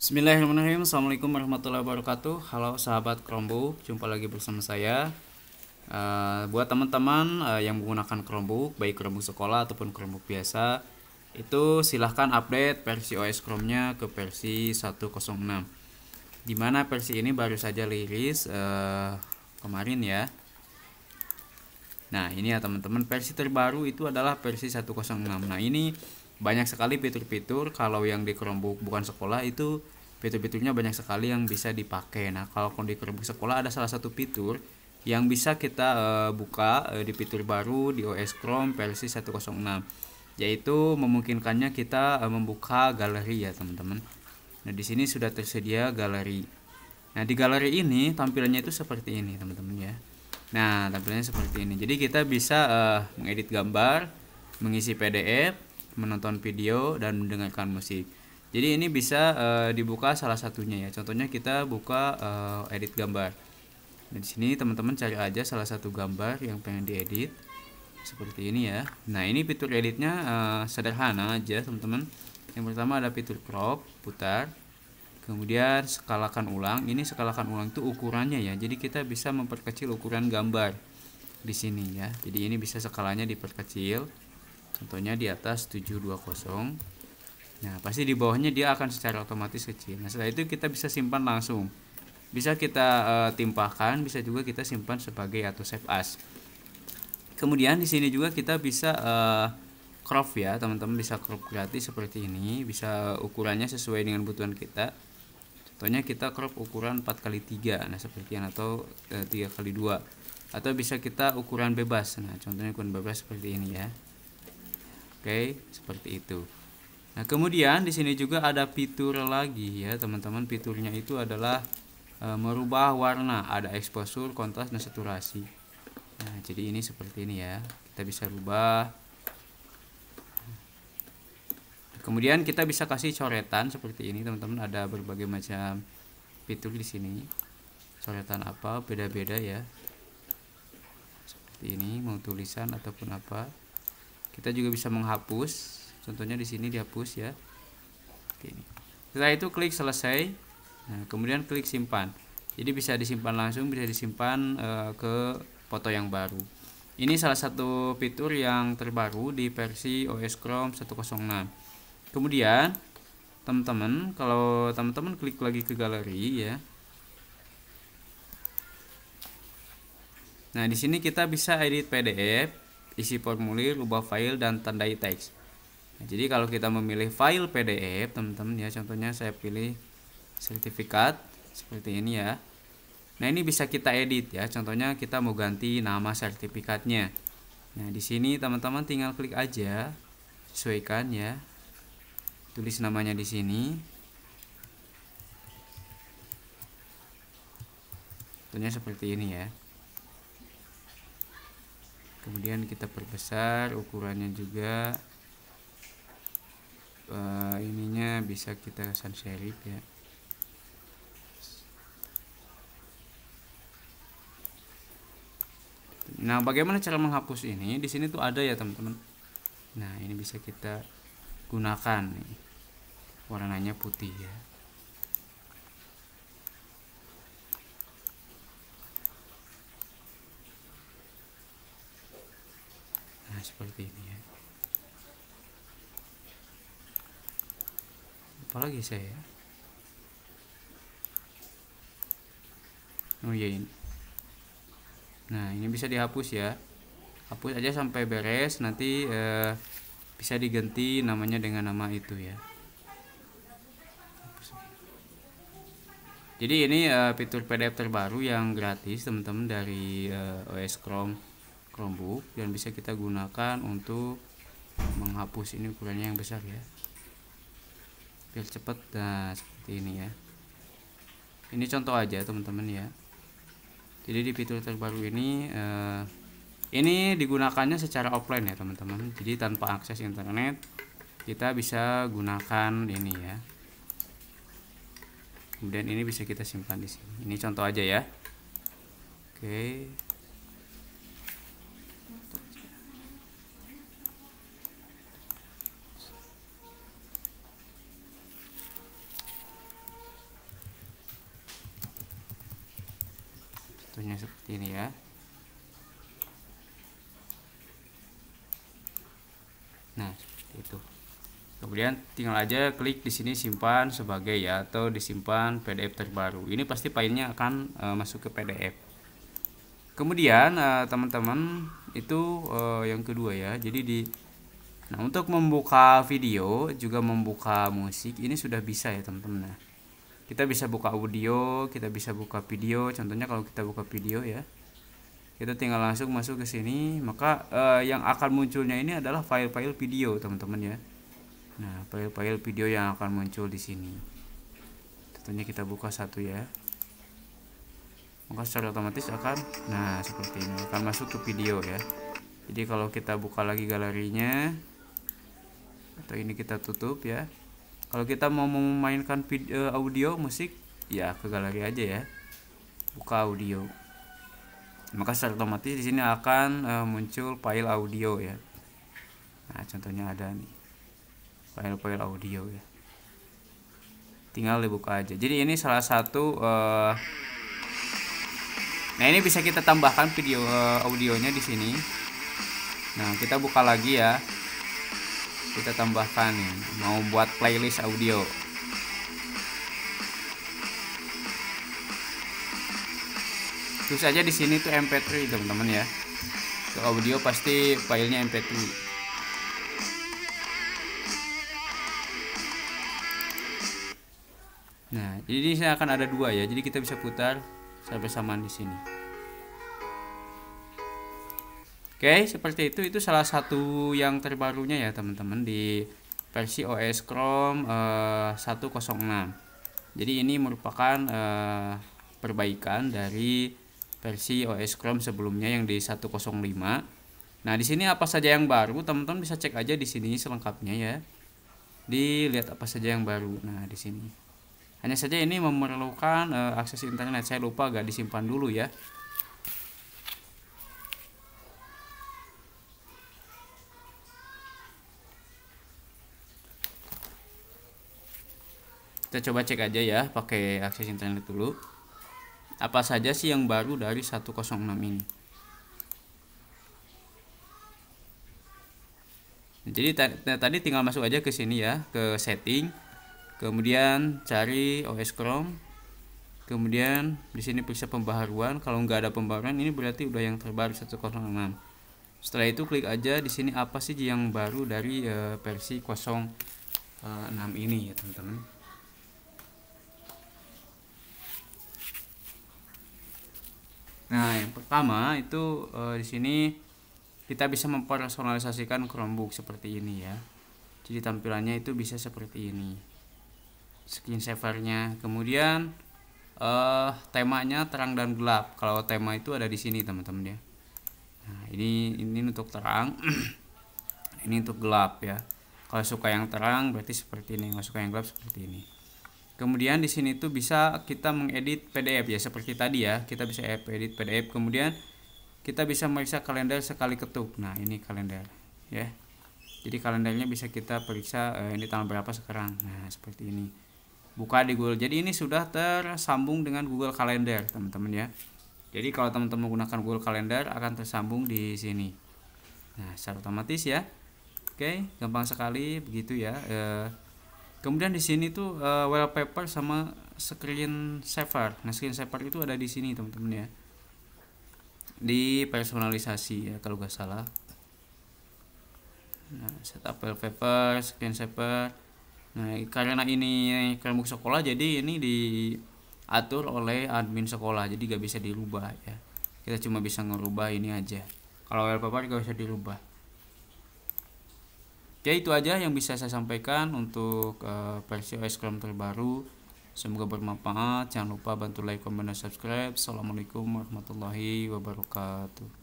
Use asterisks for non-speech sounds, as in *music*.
Bismillahirrahmanirrahim Assalamualaikum warahmatullahi wabarakatuh Halo sahabat Chromebook Jumpa lagi bersama saya eh, Buat teman-teman eh, yang menggunakan Chromebook Baik Chromebook sekolah ataupun Chromebook biasa Itu silahkan update versi OS Chrome-nya ke versi 106 Dimana versi ini baru saja liris eh, kemarin ya Nah ini ya teman-teman versi terbaru itu adalah versi 106 Nah ini banyak sekali fitur-fitur kalau yang di Chromebook bukan sekolah itu fitur-fiturnya banyak sekali yang bisa dipakai. Nah, kalau di Chromebook sekolah ada salah satu fitur yang bisa kita uh, buka uh, di fitur baru di OS Chrome versi 106 yaitu memungkinkannya kita uh, membuka galeri ya, teman-teman. Nah, di sini sudah tersedia galeri. Nah, di galeri ini tampilannya itu seperti ini, teman-teman ya. Nah, tampilannya seperti ini. Jadi kita bisa uh, mengedit gambar, mengisi PDF menonton video dan mendengarkan musik. Jadi ini bisa uh, dibuka salah satunya ya. Contohnya kita buka uh, edit gambar. Nah, di sini teman-teman cari aja salah satu gambar yang pengen diedit seperti ini ya. Nah, ini fitur editnya uh, sederhana aja, teman-teman. Yang pertama ada fitur crop, putar. Kemudian skalakan ulang. Ini skalakan ulang itu ukurannya ya. Jadi kita bisa memperkecil ukuran gambar di sini ya. Jadi ini bisa skalanya diperkecil contohnya di atas 720 nah pasti di bawahnya dia akan secara otomatis kecil nah setelah itu kita bisa simpan langsung bisa kita e, timpahkan bisa juga kita simpan sebagai atau save as kemudian di sini juga kita bisa e, crop ya teman-teman bisa crop gratis seperti ini bisa ukurannya sesuai dengan kebutuhan kita contohnya kita crop ukuran 4 kali 3 nah seperti yang atau eh, tiga kali dua, atau bisa kita ukuran bebas nah contohnya ukuran bebas seperti ini ya Oke, seperti itu. Nah, kemudian di sini juga ada fitur lagi ya, teman-teman. Fiturnya itu adalah e, merubah warna, ada exposure, kontras dan saturasi. Nah, jadi ini seperti ini ya. Kita bisa rubah. Kemudian kita bisa kasih coretan seperti ini, teman-teman. Ada berbagai macam fitur di sini. Coretan apa beda-beda ya. Seperti ini, mau tulisan ataupun apa kita juga bisa menghapus contohnya di sini dihapus ya oke setelah itu klik selesai nah, kemudian klik simpan jadi bisa disimpan langsung bisa disimpan uh, ke foto yang baru ini salah satu fitur yang terbaru di versi OS Chrome 106 kemudian teman-teman kalau teman-teman klik lagi ke galeri ya nah di sini kita bisa edit PDF isi formulir, ubah file, dan tandai teks. Nah, jadi kalau kita memilih file PDF, teman-teman ya, contohnya saya pilih sertifikat seperti ini ya. Nah ini bisa kita edit ya, contohnya kita mau ganti nama sertifikatnya. Nah di sini teman-teman tinggal klik aja, sesuaikan ya, tulis namanya di sini. Tentunya seperti ini ya kemudian kita perbesar ukurannya juga uh, ininya bisa kita sans serif ya Nah, bagaimana cara menghapus ini? Di sini tuh ada ya, teman-teman. Nah, ini bisa kita gunakan nih. Warnanya putih ya. nah seperti ini ya apalagi saya oh iya ini nah ini bisa dihapus ya hapus aja sampai beres nanti eh, bisa diganti namanya dengan nama itu ya jadi ini uh, fitur PDF terbaru yang gratis teman-teman dari uh, eh, OS Chrome Chromebook dan bisa kita gunakan untuk menghapus ini ukurannya yang besar ya biar cepat nah seperti ini ya ini contoh aja teman-teman ya jadi di fitur terbaru ini eh, ini digunakannya secara offline ya teman-teman jadi tanpa akses internet kita bisa gunakan ini ya kemudian ini bisa kita simpan di sini ini contoh aja ya oke jatuhnya seperti ini ya nah seperti itu kemudian tinggal aja klik di sini simpan sebagai ya atau disimpan PDF terbaru ini pasti filenya akan e, masuk ke PDF kemudian eh, teman-teman itu e, yang kedua ya jadi di nah untuk membuka video juga membuka musik ini sudah bisa ya teman-teman nah ya. -teman kita bisa buka audio kita bisa buka video contohnya kalau kita buka video ya kita tinggal langsung masuk ke sini maka eh, yang akan munculnya ini adalah file-file video teman-teman ya nah file-file video yang akan muncul di sini tentunya kita buka satu ya maka secara otomatis akan nah seperti ini akan masuk ke video ya jadi kalau kita buka lagi galerinya atau ini kita tutup ya kalau kita mau memainkan video eh, audio musik ya ke galeri aja ya buka audio maka secara otomatis di sini akan uh, muncul file audio ya nah contohnya ada nih file-file audio ya tinggal dibuka aja jadi ini salah satu uh, nah ini bisa kita tambahkan video uh, audionya di sini nah kita buka lagi ya kita tambahkan mau buat playlist audio terus aja di sini tuh mp3 teman-teman ya ke audio pasti filenya mp3 nah jadi ini akan ada dua ya jadi kita bisa putar sampai samaan di sini Oke, seperti itu itu salah satu yang terbarunya ya teman-teman di versi OS Chrome eh, 106. Jadi ini merupakan eh, perbaikan dari versi OS Chrome sebelumnya yang di 105. Nah, di sini apa saja yang baru, teman-teman bisa cek aja di sini selengkapnya ya. Dilihat apa saja yang baru. Nah, di sini. Hanya saja ini memerlukan eh, akses internet. Saya lupa gak disimpan dulu ya. kita coba cek aja ya pakai akses internet dulu apa saja sih yang baru dari 106 ini jadi nah, tadi tinggal masuk aja ke sini ya ke setting kemudian cari OS Chrome kemudian di sini periksa pembaharuan kalau nggak ada pembaharuan ini berarti udah yang terbaru 106 setelah itu klik aja di sini apa sih yang baru dari uh, versi 06 eh, ini ya teman-teman Nah, yang pertama itu e, di sini kita bisa mempersonalisasikan Chromebook seperti ini ya. Jadi tampilannya itu bisa seperti ini. skin savernya. Kemudian e, temanya terang dan gelap. Kalau tema itu ada di sini teman-teman ya. Nah, ini ini untuk terang. *clears throat* ini untuk gelap ya. Kalau suka yang terang berarti seperti ini, kalau suka yang gelap seperti ini. Kemudian di sini tuh bisa kita mengedit PDF ya seperti tadi ya. Kita bisa e-, edit PDF. Kemudian kita bisa meriksa kalender sekali ketuk. Nah, ini kalender ya. Jadi kalendernya bisa kita periksa eh, ini tanggal berapa sekarang. Nah, seperti ini. Buka di Google. Jadi ini sudah tersambung dengan Google Calendar, teman-teman ya. Jadi kalau teman-teman menggunakan Google Calendar akan tersambung di sini. Nah, secara otomatis ya. Oke, gampang sekali begitu ya. Eh, kemudian di sini tuh uh, wallpaper sama screen saver nah screen saver itu ada di sini teman-teman ya di personalisasi ya kalau nggak salah nah setup wallpaper screen saver nah karena ini Chromebook sekolah jadi ini diatur oleh admin sekolah jadi nggak bisa dirubah ya kita cuma bisa ngerubah ini aja kalau wallpaper nggak bisa dirubah Oke ya, itu aja yang bisa saya sampaikan untuk uh, versi OS Chrome terbaru. Semoga bermanfaat. Jangan lupa bantu like, comment dan subscribe. Assalamualaikum warahmatullahi wabarakatuh.